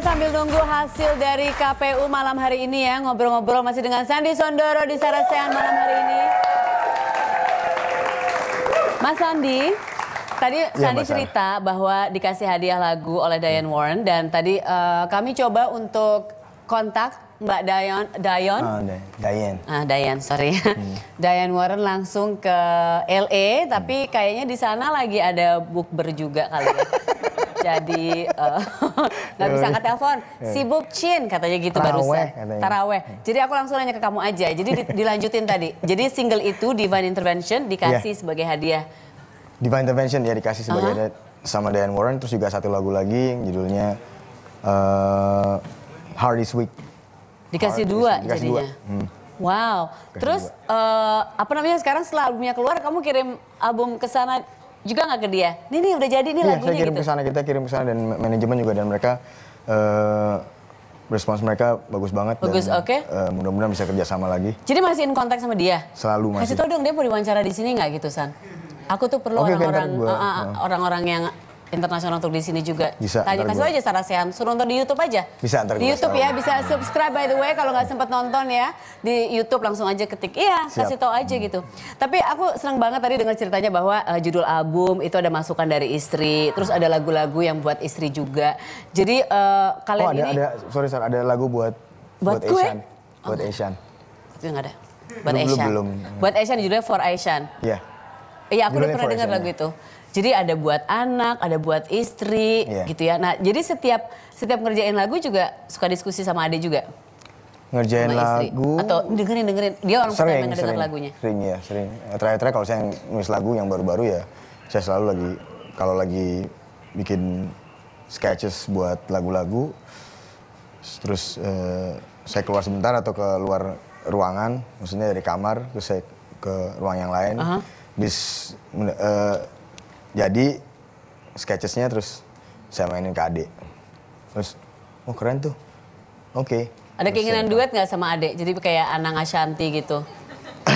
sambil nunggu hasil dari KPU malam hari ini ya ngobrol-ngobrol masih dengan Sandi Sondoro di Sarasehan malam hari ini. Mas Sandi, tadi ya, Sandi cerita bahwa dikasih hadiah lagu oleh Diane Warren dan tadi uh, kami coba untuk kontak Mbak Dayon, Dayon, oh, Dayan. Ah, Dayan, ah, sorry. Hmm. Dayan Warren langsung ke LA, tapi kayaknya di sana lagi ada bukber juga kali ya. jadi eh, nggak uh, bisa angkat telepon sibuk cin katanya gitu taraweh, barusan katanya. taraweh hmm. jadi aku langsung nanya ke kamu aja jadi dilanjutin tadi jadi single itu divine intervention dikasih yeah. sebagai hadiah divine intervention ya dikasih sebagai uh -huh. hadiah sama Diane Warren terus juga satu lagu lagi judulnya uh, eh, Hard is Week dikasih Hard dua dikasih jadinya dua. Hmm. Wow, terus Uh, apa namanya sekarang setelah albumnya keluar kamu kirim album ke sana juga nggak ke dia? ini nih udah jadi nih iya, lagunya saya kirim gitu. ke sana kita kirim ke sana dan manajemen juga dan mereka uh, respons mereka bagus banget bagus, oke. okay. uh, eh, mudah-mudahan bisa kerja sama lagi. Jadi masih in kontak sama dia? Selalu masih. Kasih tau dong dia mau diwawancara di sini nggak gitu San? Aku tuh perlu orang-orang okay, eh, orang-orang uh, uh, uh. yang internasional untuk di sini juga. Bisa. Tanya kasih aja Sarah suruh nonton di YouTube aja. Bisa nonton Di YouTube ya, bisa subscribe by the way kalau nggak sempat nonton ya di YouTube langsung aja ketik iya, Siap. kasih tahu aja gitu. Tapi aku senang banget tadi dengar ceritanya bahwa uh, judul album itu ada masukan dari istri, terus ada lagu-lagu yang buat istri juga. Jadi uh, kalian oh, ada, ini ada sorry sorry ada lagu buat buat, buat Asian. Buat oh. Asian. Itu enggak ada. Buat belum, Asian. Belum, belum. Buat Asian judulnya For Asian. Iya. Yeah. Iya, aku udah pernah dengar lagu ya. itu. Jadi ada buat anak, ada buat istri yeah. gitu ya. Nah, jadi setiap setiap ngerjain lagu juga suka diskusi sama Ade juga. Ngerjain lagu atau dengerin dengerin dia orang sering, pertama yang denger lagunya. Sering ya, sering. terakhir kalau saya nulis lagu yang baru-baru ya, saya selalu lagi kalau lagi bikin sketches buat lagu-lagu terus eh, saya keluar sebentar atau ke luar ruangan, maksudnya dari kamar terus saya ke ruang yang lain. Uh -huh. Bis uh, jadi sketchesnya terus saya mainin ke adik, terus oh keren tuh oke okay. ada keinginan saya, duet nggak sama adik? jadi kayak Anang Ashanti gitu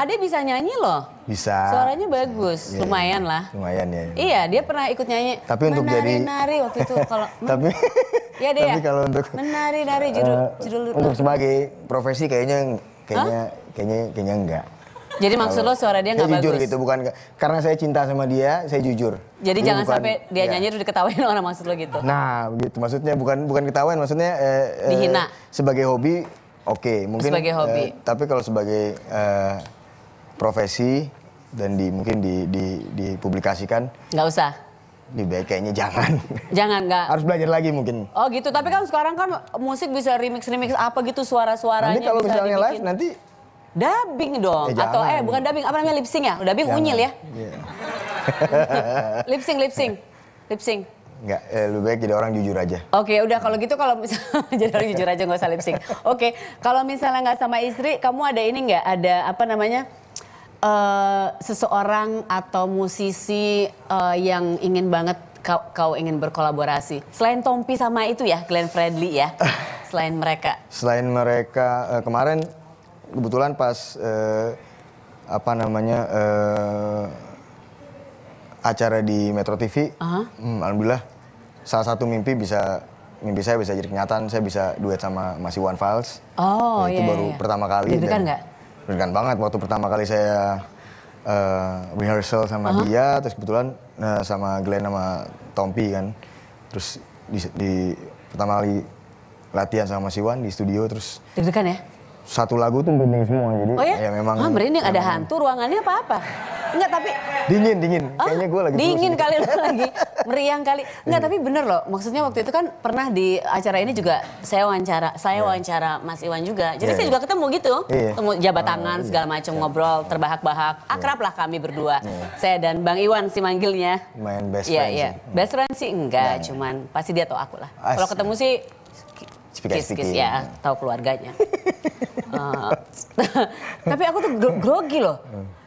Ade bisa nyanyi loh bisa suaranya bagus ya, lumayan lah lumayan ya, ya iya dia pernah ikut nyanyi tapi untuk menari, jadi menari waktu itu kalau tapi ya deh tapi kalau untuk menari nari judul uh, judul untuk sebagai profesi kayaknya kayaknya huh? kayaknya kayaknya enggak jadi maksud lo suara dia nggak bagus? jujur gitu, bukan karena saya cinta sama dia, saya jujur. Jadi, jangan bukan, sampai dia ya. nyanyi udah diketawain orang maksud lo gitu. Nah, gitu maksudnya bukan bukan ketawain, maksudnya eh, eh, Sebagai hobi, oke, okay, mungkin. Sebagai eh, hobi. Eh, tapi kalau sebagai eh, profesi dan di mungkin di, di, dipublikasikan. Nggak usah Di kayaknya jangan. Jangan nggak. Harus belajar lagi mungkin. Oh gitu, tapi kan sekarang kan musik bisa remix remix apa gitu suara-suaranya. Nanti kalau misalnya dibikin. live nanti Dubbing dong. Eh, Atau eh bukan dubbing, apa namanya lip ya? Dubbing jangan. unyil ya? Yeah. lip sync, lip sync. Lip Enggak, eh, lebih baik jadi orang jujur aja. Oke, okay, udah kalau gitu kalau misalnya jadi orang jujur aja gak usah lip Oke, okay, kalau misalnya nggak sama istri, kamu ada ini nggak? Ada apa namanya? Uh, seseorang atau musisi uh, yang ingin banget kau, kau ingin berkolaborasi? Selain Tompi sama itu ya, Glenn Fredly ya, selain mereka. Selain mereka uh, kemarin kebetulan pas uh, apa namanya uh, acara di Metro TV, uh-huh. hmm, alhamdulillah salah satu mimpi bisa mimpi saya bisa jadi kenyataan, saya bisa duet sama Mas Iwan Fals. Oh, nah, itu iya, baru iya. iya. pertama kali. Dan, nggak? deg banget waktu pertama kali saya uh, rehearsal sama uh-huh. dia, terus kebetulan uh, sama Glenn sama Tompi kan, terus di, di pertama kali latihan sama Mas Iwan di studio, terus. deg ya? satu lagu tuh merinding semua jadi oh ya, ya memang ah, merinding memang... ada hantu ruangannya apa apa Enggak tapi dingin dingin oh, kayaknya gue lagi dingin kali lo lagi meriang kali enggak tapi bener loh maksudnya waktu itu kan pernah di acara ini juga saya wawancara saya yeah. wawancara Mas Iwan juga jadi yeah. saya iya. juga ketemu gitu yeah. ketemu jabat tangan yeah. Oh, iya. segala macam yeah. ngobrol terbahak-bahak iya. akrab lah kami berdua yeah. saya dan Bang Iwan si manggilnya main best yeah, friend yeah. sih. best friend sih enggak yeah. cuman pasti dia tau aku lah kalau ketemu sih Kis-kis ya, tahu keluarganya. uh, tapi aku tuh grogi loh.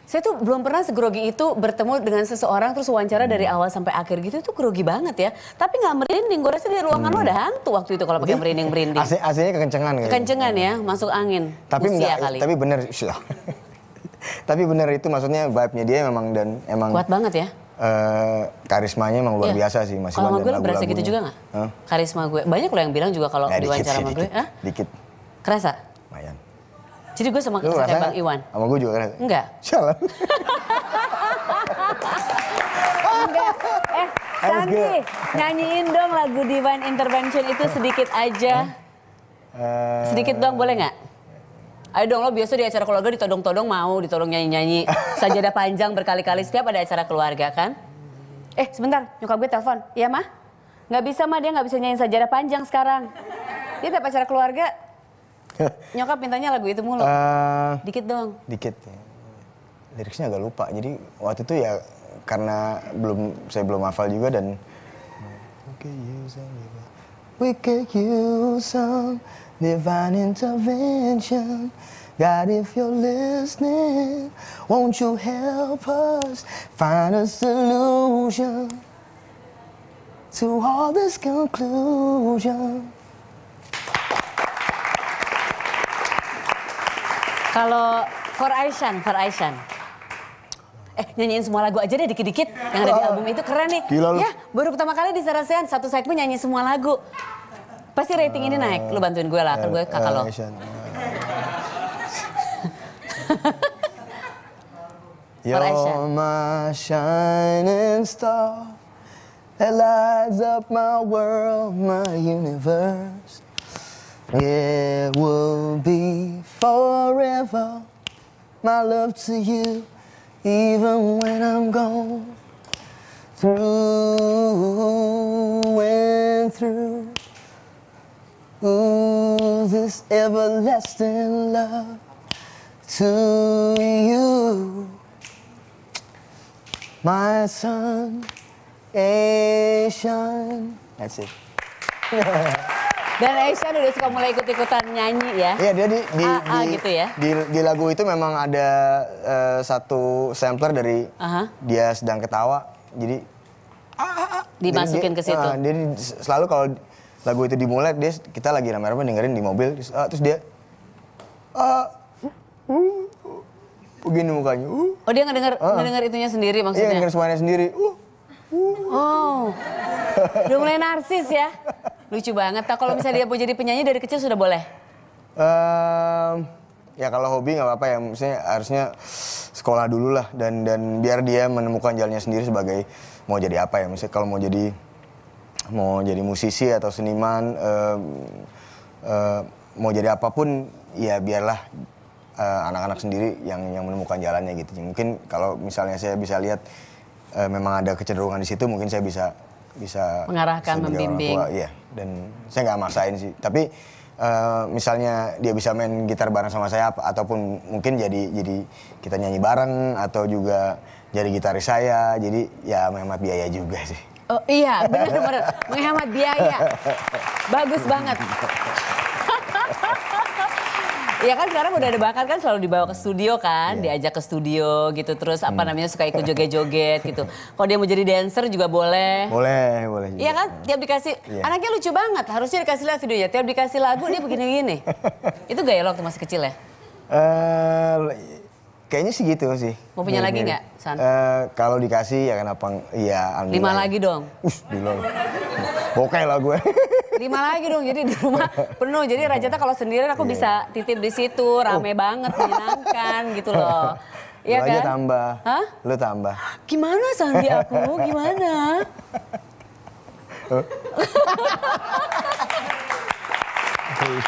Saya tuh belum pernah segrogi itu bertemu dengan seseorang terus wawancara hmm. dari awal sampai akhir gitu itu grogi banget ya. Tapi nggak merinding, gue rasa di ruangan hmm. lo ada hantu waktu itu kalau pakai merinding merinding. AC, AC-nya kekencengan. Kekencengan ya, hmm. masuk angin. Tapi enggak, kali. tapi bener sih. tapi bener itu maksudnya vibe-nya dia memang dan emang kuat banget ya. Uh, karismanya emang luar iya. biasa sih masih kalau Kalau gue berasa gitu juga gak? Huh? Karisma gue. Banyak lo yang bilang juga kalau nah, diwawancara sama gue. Dikit, dikit. Kerasa? Lumayan. Jadi gue sama kerasa Bang Iwan? Sama gue juga kerasa? Enggak. Salah. Oh, enggak. Eh, Sandi, nyanyiin dong lagu Divine Intervention itu sedikit aja. Uh, sedikit doang boleh nggak? Ayo dong lo biasa di acara keluarga ditodong-todong mau, ditodong nyanyi-nyanyi. Sajadah panjang berkali-kali setiap ada acara keluarga kan? Eh sebentar, nyokap gue telepon. Iya mah? Gak bisa mah dia gak bisa nyanyi sajadah panjang sekarang. Dia tiap acara keluarga, nyokap mintanya lagu itu mulu. Uh, dikit dong. Dikit. Liriknya agak lupa. Jadi waktu itu ya karena belum saya belum hafal juga dan We can use some divine intervention. God, if you're listening, won't you help us find a solution to all this conclusion? Kalau For Aishan, For Aishan. Eh, nyanyiin semua lagu aja deh dikit-dikit yang ada di oh. album itu keren nih. Gila Ya, baru pertama kali di Sarasean satu segmen nyanyi semua lagu. Pasti rating ini naik. Lu bantuin gue lah, kan gue kakak lo. You're my shining star that lights up my world, my universe. It will be forever my love to you, even when I'm gone. Through and through. Ooh, this everlasting love to you, my son, Asian. That's it. Dan Aisyah udah suka mulai ikut-ikutan nyanyi ya? Iya dia di di, A ah, -A ah, di, gitu ya? di di lagu itu memang ada uh, satu sampler dari uh -huh. dia sedang ketawa, jadi dimasukin dia, ke situ. Uh, eh, jadi selalu kalau lagu itu dimulai dia kita lagi rame-rame dengerin di mobil terus, uh, terus dia uh, uh, begini mukanya uh. oh dia ngedenger uh. ngedenger itunya sendiri maksudnya iya ngedenger semuanya sendiri uh, uh. oh udah mulai narsis ya lucu banget tak nah, kalau misalnya dia mau jadi penyanyi dari kecil sudah boleh um, ya kalau hobi nggak apa-apa ya maksudnya harusnya sekolah dulu lah dan dan biar dia menemukan jalannya sendiri sebagai mau jadi apa ya maksudnya kalau mau jadi mau jadi musisi atau seniman uh, uh, mau jadi apapun ya biarlah eh, anak-anak uh, sendiri yang yang menemukan jalannya gitu mungkin kalau misalnya saya bisa lihat uh, memang ada kecenderungan di situ mungkin saya bisa bisa mengarahkan membimbing tua, iya dan saya nggak maksain sih tapi Uh, misalnya dia bisa main gitar bareng sama saya ataupun mungkin jadi jadi kita nyanyi bareng atau juga jadi gitaris saya jadi ya memang biaya juga sih Oh, iya, benar-benar menghemat biaya. Bagus banget. Iya kan sekarang udah ada bakat kan selalu dibawa ke studio kan, yeah. diajak ke studio gitu terus apa hmm. namanya suka ikut joget-joget gitu. Kalau dia mau jadi dancer juga boleh. Boleh, boleh. Iya kan, tiap dikasih yeah. anaknya lucu banget, harusnya dikasih lihat videonya. Tiap dikasih lagu dia begini-gini. Itu gaya lo waktu masih kecil ya? Uh, Kayaknya sih gitu sih. Mau punya lagi nggak, San? Uh, kalau dikasih ya kenapa? Iya, ambil. Lima lagi dong. Us, bilang. Bokeh lah gue. Lima lagi dong, jadi di rumah penuh. Jadi Rajata kalau sendiri aku yeah. Iya. bisa titip di situ, rame oh. banget, menyenangkan gitu loh. Iya kan? aja tambah. Hah? Lu tambah. Gimana Sandi aku? Gimana? Huh? Iya.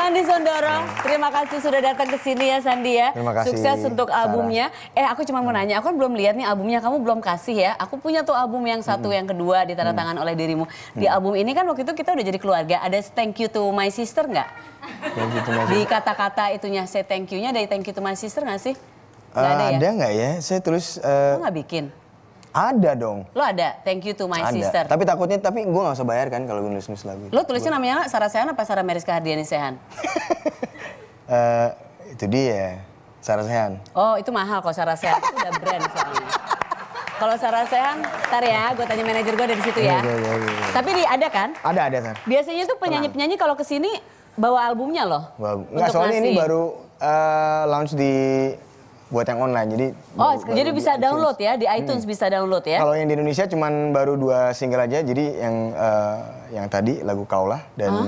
Sandi Sondoro, terima kasih sudah datang ke sini ya Sandi ya. Terima kasih. Sukses untuk albumnya. Sarah. Eh aku cuma mau nanya, aku kan belum lihat nih albumnya, kamu belum kasih ya. Aku punya tuh album yang satu, hmm. yang kedua ditandatangan hmm. oleh dirimu. Di hmm. album ini kan waktu itu kita udah jadi keluarga, ada thank you to my sister nggak? Thank you to my sister. Di kata-kata itunya, say thank you-nya dari thank you to my sister nggak sih? Gak eh, ada uh, ya? Ada nggak ya? Saya terus. Uh, eh, Kamu nggak bikin? Ada dong. Lo ada. Thank you to my ada. sister. Tapi takutnya tapi gue gak usah bayar kan kalau gue nulis-nulis lagu. Lo tulisnya gua... namanya Sarah Sehan apa Sarah Meriska Hardiani Sehan? uh, itu dia. Sarah Sehan. Oh, itu mahal kok Sarah Sehan. Itu udah brand soalnya. Kalau Sarah Sehan, ntar ya, gue tanya manajer gue dari situ ya. Iya, iya, iya, iya. Tapi di, ada kan? Ada, ada kan. Biasanya tuh penyanyi-penyanyi kalau kesini bawa albumnya loh. Bawa, enggak, soalnya ngasih. ini baru uh, launch di buat yang online jadi oh baru, jadi baru bisa di download ya di hmm. iTunes hmm. bisa download ya kalau yang di Indonesia cuman baru dua single aja jadi yang uh, yang tadi lagu Kaulah dan huh?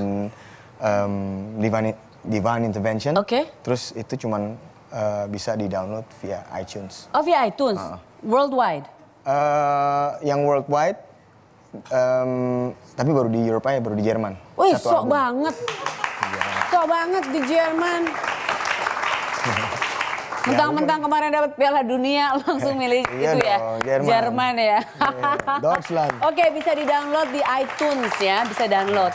Ah. um, Divine Divine Intervention oke okay. terus itu cuman uh, bisa di download via iTunes oh via iTunes uh. worldwide uh, yang worldwide um, tapi baru di Eropa ya baru di Jerman Wih sok album. banget iya. sok banget di Jerman Mentang-mentang ya, kemarin dapat Piala Dunia langsung milih eh, iya itu ya, dong, ya. Jerman, Jerman ya. Eh, Deutschland. Oke, bisa di-download di iTunes ya, bisa download.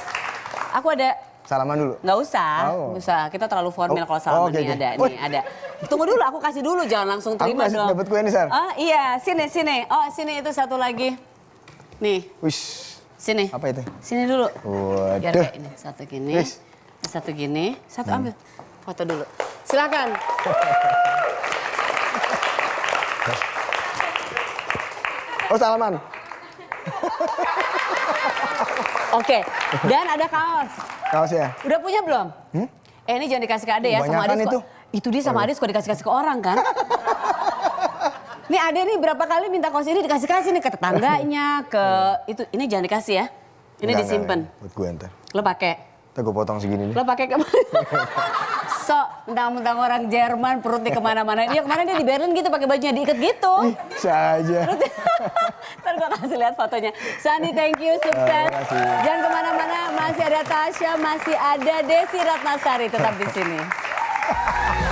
Aku ada Salaman dulu. Nggak usah, oh. usah. Kita terlalu formal oh. kalau salaman oh, okay, okay. ada, nih ada. Tunggu dulu, aku kasih dulu, jangan langsung terima aku dong. Dapat kue nih, Sar. Oh iya, sini sini. Oh sini itu satu lagi. Nih. Wish. Sini. Apa itu? Sini dulu. Waduh. Biar kayak ini, satu gini. Wish. Satu gini, satu hmm. ambil. Foto dulu. Silakan. Oh salaman. Oke, dan ada kaos. Kaos ya. Udah punya belum? Hmm? Eh ini jangan dikasih ke Ade ya Banyakan sama Ade. Itu. itu dia sama Ade suka dikasih-kasih ke orang kan. nih Ade nih berapa kali minta kaos ini dikasih-kasih nih ke tetangganya, ke hmm. itu ini jangan dikasih ya. Ini disimpan. Buat gue ntar. Lo pakai. Ntar gue potong segini nih. Lo pakai kemana? so mentang-mentang orang Jerman perutnya kemana-mana. Dia kemarin dia di Berlin gitu pakai bajunya diikat gitu. Bisa aja. Ntar gue kasih lihat fotonya. Sandy thank you, sukses. Jangan kemana-mana, masih ada Tasya, masih ada Desi Ratnasari tetap di sini.